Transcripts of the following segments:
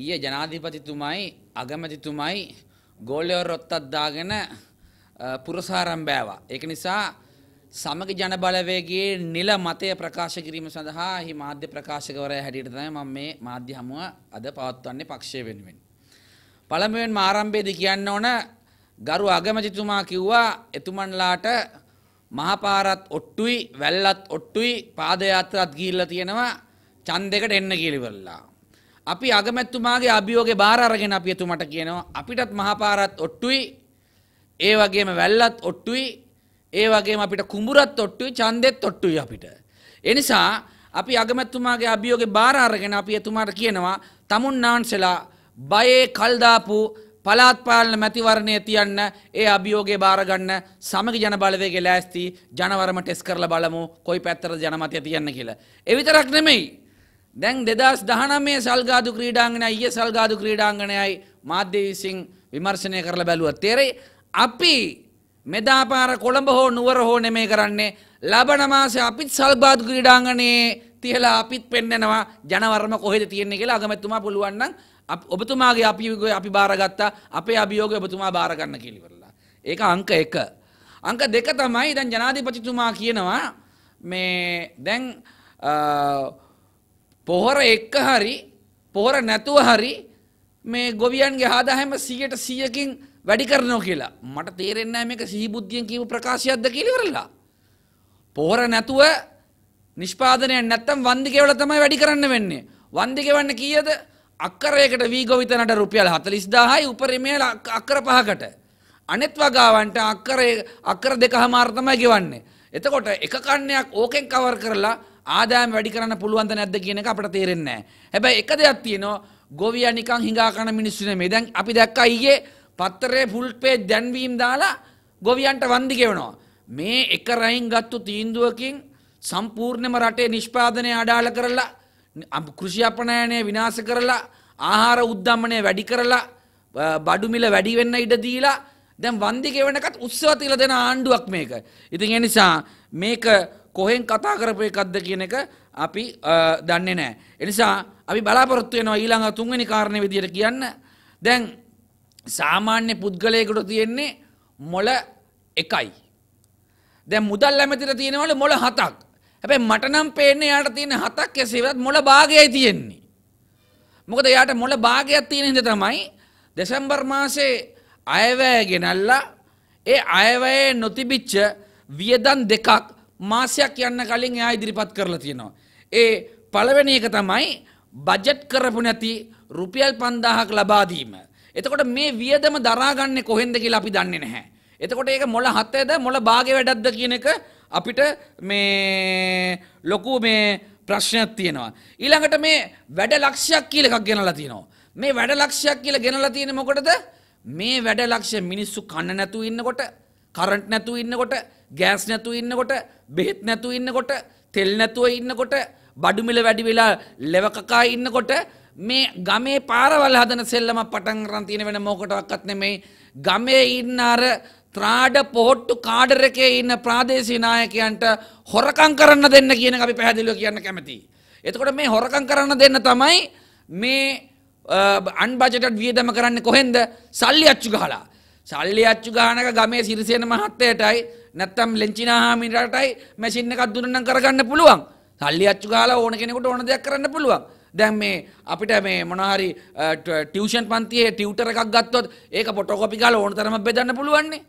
ඊයේ ජනාධිපතිතුමයි අගමැතිතුමයි ගෝලයෝ රොත්තක් දාගෙන පුරසාරම් බෑවා. ඒක නිසා සමග ජනබලවේගේ නිල මතය ප්‍රකාශ කිරීම සඳහා හි මාධ්‍ය ප්‍රකාශකවරය හැටියට තමයි මම මේ මාධ්‍ය හමුව අද පවත්වන්නේ පක්ෂය වෙනුවෙන්. පළමුවෙන් ආරම්භයේදී කියන්න ඕන ගරු අගමැතිතුමා කිව්වා එතුමන්ලාට මහපාරත් ඔට්ටුයි වැල්ලත් ඔට්ටුයි පාදයාත්‍රාත් ගිහිල්ලා තියෙනවා ඡන්දයකට එන්න කියලා ඉවරලා. අපි අගමැත්තුමාගේ අභියෝගේ බාර අරගෙන අපි එතුමට කියනවා අපිටත් මහපාරත් ඔට්ටුයි ඒ වගේම වැල්ලත් ඔට්ටුයි ඒ වගේම අපිට කුඹුරත් ඔට්ටුයි ඡන්දෙත් ඔට්ටුයි අපිට. ඒ නිසා අපි අගමැත්තුමාගේ අභියෝගේ බාර අරගෙන අපි එතුමාට කියනවා තමුන් නාන්සලා බයේ කල් දාපු පලාත් පාලන මැතිවරණය තියන්න ඒ අභියෝගේ බාරගන්න සමග ජන බලවේගේ ලෑස්ති ජනවරම ටෙස් කරලා බලමු කොයි පැත්තට ජනමතය තියන්න කියලා. එවිතරක් නෙමෙයි දැන් දෙදස් දහනමේ සල්ගාදු ක්‍රීඩාංගනය ඊය සල්ගාදු ක්‍රීඩාංගනයයි මාධ්‍ය විසින් විමර්ශනය කරලා බැලුව තෙරේ අපි මෙදාපාර කොළඹ හෝ නුවර හෝ නෙමේ කරන්නේ ලබන මාසේ අපිත් සල්බාදු ක්‍රීඩාංගනයේ තියලා අපිත් පෙන්නනවා ජනවර්ම කොහෙද තියෙන්නේ කියලා අගමැතිතුමා පුළුවන් නම් ඔබතුමාගේ අපියෝගය අපි බාරගත්තා අපේ අභියෝගය ඔබතුමා බාර ගන්න කියලා ඉවරලා. ඒක අංක 1. අංක 2 තමයි දැන් ජනාධිපතිතුමා කියනවා මේ දැන් පොහොර එක්ක හරි පොහොර නැතුව හරි මේ ගොවියන්ගේ ආදායම 100ට 100කින් වැඩි කරනවා කියලා. මට තේරෙන්නේ නැහැ මේක සිහිබුද්ධියෙන් කියපු ප්‍රකාශයක්ද කියලා ඉවරලා. පොහොර නැතුව නිෂ්පාදනය නැත්තම් වන්දිකේවල තමයි වැඩි කරන්න වෙන්නේ. වන්දිකේවන්න කීයද? අක්කරයකට වීගෝවිතනට රුපියල් 40000යි උපරිමය අක්කර පහකට. අනෙත් වගාවන්ට අක්කර අක්කර දෙකමාර තමයි ගෙවන්නේ. එතකොට එක කන්නයක් ඕකෙන් කවර් කරලා ආදායම වැඩි කරන්න පුළුවන්ද නැද්ද කියන එක අපට තේරෙන්නේ නැහැ. හැබැයි එක දෙයක් තියෙනවා ගොවියා නිකන් හිඟා කරන මිනිස්සු නෙමෙයි. දැන් අපි දැක්කා ඊයේ පත්තරේ ෆුල් පේජ් දැන්වීම් දාලා ගොවියන්ට වන්දි ගෙවනවා. මේ එක රයින් ගත්තු තීන්දුවකින් සම්පූර්ණයම රටේ නිෂ්පාදනය අඩාල කරලා කෘෂි අපනයනය විනාශ කරලා ආහාර උද්ධම්මනය වැඩි කරලා බඩු මිල වැඩි වෙන්න ඉඩ දීලා දැන් වන්දි ගෙවනකත් උත්සව තියලා දෙන ආණ්ඩුවක් මේක. ඉතින් ඒ නිසා මේක කොහෙන් කතා කරපු එකක්ද කියන එක අපි දන්නේ නෑ. එනිසා අපි බලාපොරොත්තු වෙනවා ඊළඟ තුන්වෙනි කාරණය විදියට කියන්න. දැන් සාමාන්‍ය පුද්ගලයෙකුට තියෙන්නේ මොළ එකයි. දැන් මුදල් ඇමතිට තියෙනවලු මොළ හතක්. හැබැයි මට නම් පේන්නේ යාට තියෙන හතක් කෙසේවත් මොළ භාගයයි තියෙන්නේ. මොකද යාට මොළ භාගයක් තියෙන හින්දා තමයි දෙසැම්බර් මාසේ අයවැය ගෙනල්ලා ඒ අයවැයේ නොතිබිච්ච වියදම් දෙකක් මාසයක් යන්න කලින් එයා ඉදිරිපත් කරලා තියෙනවා. ඒ පළවෙනි එක තමයි බජට් කරපු නැති රුපියල් 5000ක් ලබා දීම. එතකොට මේ වියදම දරාගන්නේ කොහෙන්ද කියලා අපි දන්නේ නැහැ. එතකොට ඒක මොළ හතේද මොළ භාගේ වැඩක්ද කියන එක අපිට මේ ලොකු මේ ප්‍රශ්නයක් තියෙනවා. ඊළඟට මේ වැඩ ලක්ෂයක් කියලා එකක් ගෙනලා තියෙනවා. මේ වැඩ ලක්ෂයක් කියලා ගෙනලා තියෙන්නේ මොකටද? මේ වැඩ ලක්ෂය මිනිස්සු කන්න නැතුව ඉන්නකොට, කරන්ට් නැතුව ඉන්නකොට, ගෑස් නැතු ඉන්නකොට බෙහෙත් නැතු ඉන්නකොට තෙල් නැතුව ඉන්නකොට බඩුමිල වැඩි වෙලා ලෙවකකා ඉන්නකොට මේ ගමේ පාරවල් හදන සෙල්ලම පටන් ගන්න තියෙන වෙන මොකටවත් නෙමෙයි ගමේ ඉන්න අර ත්‍රාඩ පොහොට්ටු කාඩර් එකේ ඉන්න ප්‍රාදේශීය නායකයන්ට හොරකම් කරන්න දෙන්න කියන එක අපි පැහැදිලිව කියන්න කැමතියි. එතකොට මේ හොරකම් කරන්න දෙන්න තමයි මේ අන්බජටඩ් වියදම කරන්න කොහෙන්ද සල්ලි අච්චු ගහලා සල්ලි අච්චු ගානක ගමේ සිරිසේන මහත්තයටයි නැත්තම් ලෙන්චිනා හාමිනටයි මැෂින් එකක් දුන්නම් කරගන්න පුළුවන්. සල්ලි අච්චු ගාලා ඕන කෙනෙකුට ඕන දෙයක් කරන්න පුළුවන්. දැන් මේ අපිට මේ මොනහරි ටියුෂන් පන්තියේ ටියුටර් එකක් ගත්තොත් ඒක ෆොටෝකෝපි ගාලා ඕන තරම බෙදන්න පුළුවන්නේ.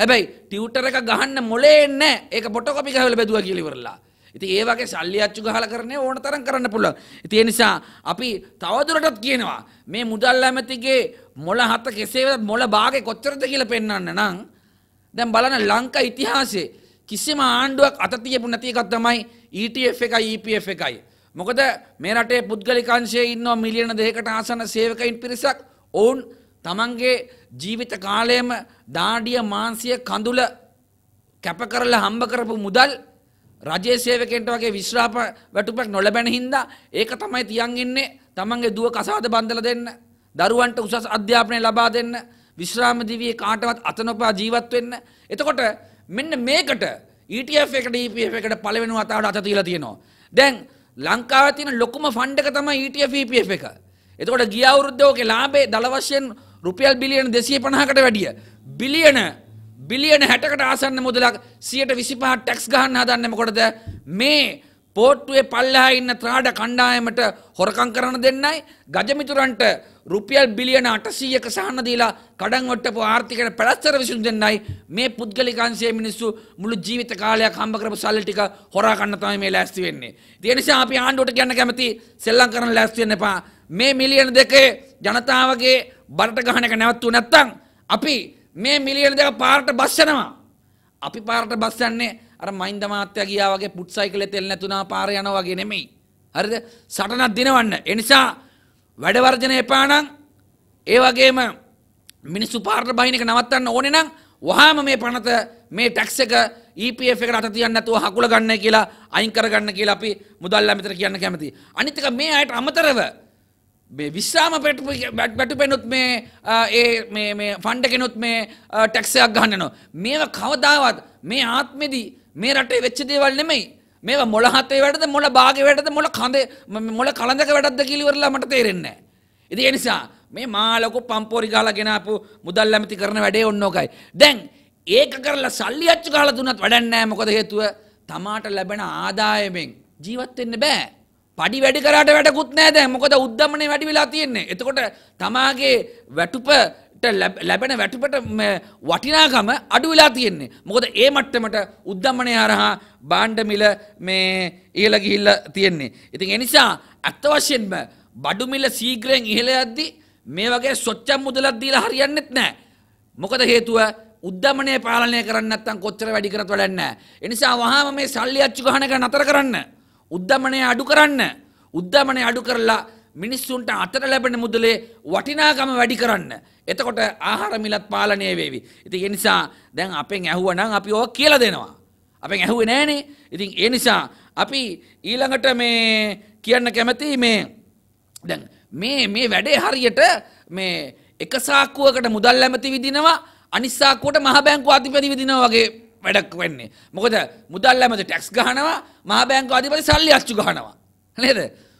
හැබැයි ටියුටර් එක ගහන්න මොලේ එන්නේ නැහැ. ඒක ෆොටෝකෝපි ගහලා බෙදුවා කියලා ඉවරලා. ඉති ඒවගේ සල්ලි අච්චු ගහල කරන ඕන තරන් කරන්න පුළුව. තිය නිසා අපි තවදුරටත් කියනවා මේ මුදල් ඇමතිගේ මොල හත කෙසේ මොල බාගේ කොච්චරද කියල පෙන්න්න නං දැම් බලන ලංකා ඉතිහාසේ කිසිම ආණ්ඩුවක් අතතියපු නැතිකත් තමයි ETF එකයි EPF එකයි. මොකද මේ රටේ පුද්ගලිකංශය ඉන්නවා මිලියන දෙකට ආසන සේවකයින් පිරිසක් ඔවුන් තමන්ගේ ජීවිත කාලයම දාඩිය මාන්සිය කඳුල කැප කරලා හම්බ කරපු මුදල් රජයේ සේවකෙන්ට වගේ විශ්‍රාප වැටුපක් නොලබැන හින්දා ඒක තමයි තියන් ඉන්නේ තමන්ගේ දුව කසාද බන්දලා දෙන්න දරුවන්ට උසස් අධ්‍යාපනය ලබා දෙන්න විශ්‍රාම දිවියේ කාටවත් අත නොපා ජීවත් වෙන්න එතකොට මෙන්න මේකට ETF එකට EPF එකට පළවෙනි වතාවට අත තියලා තියෙනවා දැන් ලංකාවේ තියෙන ලොකුම ෆන්ඩ් එක තමයි ETF EPF එක එතකොට ගිය අවුරුද්දේ ඕකේ ලාභේ දල වශයෙන් රුපියල් බිලියන 250කට වැඩිය බිලියන බිලියන හැටකට ආසන්න මුදලක් සියට විසිපහත් ටැක්ස් ගහන්න හදන්නමකොටද මේ පෝට්ටුවේ පල්ලහා ඉන්න ත්‍රාඩ කණ්ඩායමට හොරකං කරන දෙන්නයි ගජමිතුරන්ට රුපියල් බිලියන අටසීයක සහන්න දීලා කඩන්වට්ටපු ආර්ථිකයට පැළස්තර විසුන් දෙන්නයි මේ පුද්ගලිකාන්සේ මිනිස්සු මුළු ජීවිත කාලයක් හම්බ කරපු සල්ලි ටික හොරා කන්න තමයි මේ ලෑස්ති වෙන්නේ. ඒ නිසා අපි ආණ්ඩුවට කියන්න කැමති සෙල්ලම් කරන ලෑස්ති වෙන්න එපා. මේ මිලියන දෙකේ ජනතාවගේ බරට ගහන එක නැවතුනේ නැත්තම් අපි මේ මිලියන දෙක පාරට බස් යනවා. අපි පාරට බස් යන්නේ අර මයින්ද මාත්‍යා ගියා වගේ පුට් සයිකලේ තෙල් නැතුණා පාර යනවා වගේ නෙමෙයි. හරිද? සටනක් දිනවන්න. ඒ නිසා වැඩ වර්ජන එපා නම් ඒ වගේම මිනිස්සු පාරට බහින එක නවත්තන්න ඕනේ නම් වහාම මේ පනත මේ ටැක්ස් එක EPF එකට අත තියන්න නැතුව හකුල ගන්නයි කියලා අයින් කරගන්න කියලා අපි මුදල් ඇමතිට කියන්න කැමතියි. අනිත් එක මේ අයට අමතරව විශ්‍රාම බැටු පෙනුත් මේ ඒ ෆන්ඩ කෙනුත් මේ ටැක්සයක් ගන්නනවා. මේව කවදාවත් මේ ආත්මෙදී මේ රටේ වෙච්ච දේවල් නෙමෙයි. මේ මොලහතේ වැටද මොල බාග වැටද මොල කඳ මොල කළඳක වැටද කිලිවරලා මට තේරෙන්නේ. ඉති එනිසා මේ මාලොකු පම්පෝරි ගාල ගෙනපු මුදල් ඇමති කරන වැඩේ ඔන්නෝකයි. දැන් ඒක කරලා සල්ලි අච්චු කාල දුන්නත් වැඩන්නෑ මොකද හේතුව තමාට ලැබෙන ආදායමෙන් ජීවත් වෙන්න බෑ. පඩි වැඩි කරාට වැටකුත් නෑ දැන් මොකද උද්දමනේ වැඩි වෙලා තියෙන්නේ. එතකොට තමාගේ වැටුපට ලැබෙන වැටුපට වටිනාකම අඩු වෙලා තියෙන්නේ. මොකද ඒ මට්ටමට උද්දමනේ හරහා බාණ්ඩ මිල මේ ඉහළ ගිහිල්ලා තියෙන්නේ. ඉතින් ඒ නිසා අත් වශයෙන්ම බඩු මිල ශීඝ්‍රයෙන් ඉහළ යද්දී මේ වගේ සොච්චම් මුදලක් දීලා හරියන්නේත් නෑ. මොකද හේතුව උද්දමනේ පාලනය කරන්න නැත්නම් කොච්චර වැඩි කරත් වැඩක් නෑ. ඒ නිසා වහාම මේ සල්ලි අච්චු ගහන එක නතර කරන්න. උද්ධමනය අඩු කරන්න උද්ධමනය අඩු කරලා මිනිස්සුන්ට අතර ලැබෙන මුදලේ වටිනාකම වැඩි කරන්න. එතකොට ආහාර මිලත් පාලනය වේවි. ඉතින් ඒ නිසා දැන් අපෙන් ඇහුවනම් අපි ඕක කියලා දෙනවා. අපෙන් ඇහුවේ නෑනේ. ඉතින් ඒ නිසා අපි ඊළඟට මේ කියන්න කැමති මේ දැන් මේ මේ වැඩේ හරියට මේ එක සාක්කුවකට මුදල් ඇමති විදිනවා අනිත් සාක්කුවට මහ බැංකුව අධිපති විදිනවා වගේ වැඩක් වෙන්නේ. මොකද මුදල් ඇමති ටැක්ස් ගහනවා මහා බැංකු අධිපති සල්ලි අච්චු ගහනවා. නේද?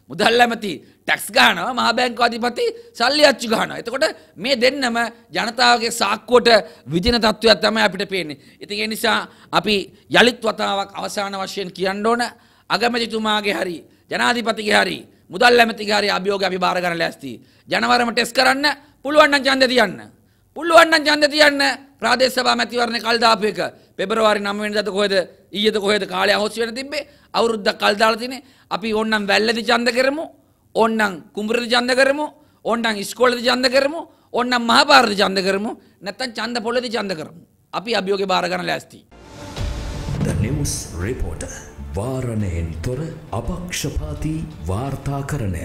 මුදල් ඇමති ටැක්ස් ගහනවා මහා බැංකු අධිපති සල්ලි අච්චු ගහනවා. එතකොට මේ දෙන්නම ජනතාවගේ සාක්කුවට විදින තත්ත්වයක් තමයි අපිට පේන්නේ. ඉතින් ඒ නිසා අපි යලිත් වතාවක් අවසාන වශයෙන් කියන්න ඕන අගමැතිතුමාගේ හරි ජනාධිපතිගේ හරි මුදල් ඇමතිගේ හරි අභියෝග අපි බාර ගන්න ලෑස්ති. ජනවරම ටෙස්ට් කරන්න පුළුවන් නම් ඡන්දය තියන්න. පුළුවන් නම් ඡන්දය තියන්න ප්‍රාදේශ සභා මැතිවරණේ කල් දාපු එක. පෙබරවාරි නම්වෙන්දත කොහෙද ඊයත කොහෙද කාලය හොස් වෙන තිබේ අවුරුද්ධ කල්දාල තිනේ අපි ඔන්නම් වැල්ලදි චන්ද කරමු ඔන්නම් කුඹරදි චන්ද කරමු ඔන්නම් ඉස්කෝලදි චන්ද කරමු ඔන්නම් මහපාරදි චන්ද කරමු නැත්තම් චන්ද පොළදි චන්ද කරමු අපි අභියෝගේ බාර ගන්න ලෑස්ති The news reporter වාරණයෙන් තොර අපක්ෂපාතී වාර්තාකරණය